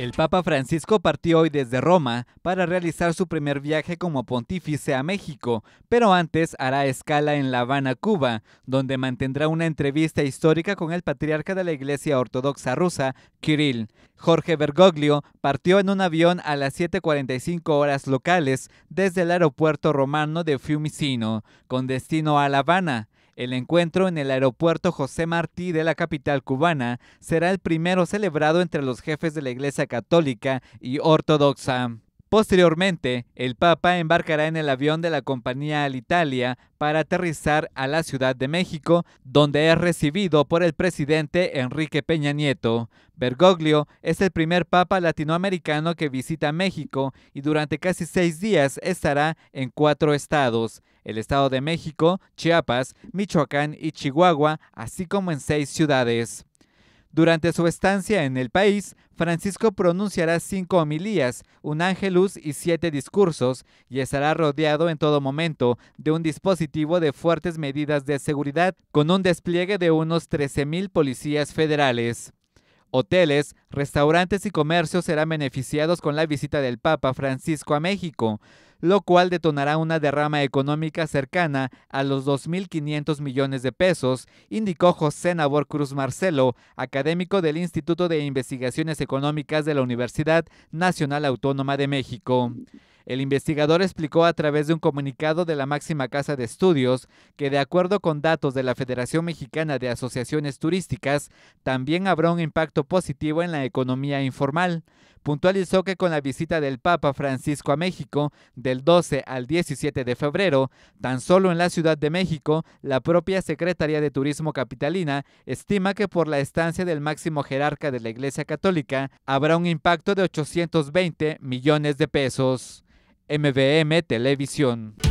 El Papa Francisco partió hoy desde Roma para realizar su primer viaje como pontífice a México, pero antes hará escala en La Habana, Cuba, donde mantendrá una entrevista histórica con el patriarca de la Iglesia Ortodoxa rusa, Kirill. Jorge Bergoglio partió en un avión a las 7.45 horas locales desde el aeropuerto romano de Fiumicino, con destino a La Habana, el encuentro en el aeropuerto José Martí de la capital cubana será el primero celebrado entre los jefes de la Iglesia Católica y Ortodoxa. Posteriormente, el Papa embarcará en el avión de la compañía Alitalia para aterrizar a la Ciudad de México, donde es recibido por el presidente Enrique Peña Nieto. Bergoglio es el primer Papa latinoamericano que visita México y durante casi seis días estará en cuatro estados, el Estado de México, Chiapas, Michoacán y Chihuahua, así como en seis ciudades. Durante su estancia en el país, Francisco pronunciará cinco homilías, un ángelus y siete discursos, y estará rodeado en todo momento de un dispositivo de fuertes medidas de seguridad, con un despliegue de unos 13.000 policías federales. Hoteles, restaurantes y comercios serán beneficiados con la visita del Papa Francisco a México lo cual detonará una derrama económica cercana a los 2.500 millones de pesos, indicó José Nabor Cruz Marcelo, académico del Instituto de Investigaciones Económicas de la Universidad Nacional Autónoma de México. El investigador explicó a través de un comunicado de la máxima casa de estudios que de acuerdo con datos de la Federación Mexicana de Asociaciones Turísticas, también habrá un impacto positivo en la economía informal. Puntualizó que con la visita del Papa Francisco a México del 12 al 17 de febrero, tan solo en la Ciudad de México, la propia Secretaría de Turismo Capitalina estima que por la estancia del máximo jerarca de la Iglesia Católica habrá un impacto de 820 millones de pesos. MVM Televisión.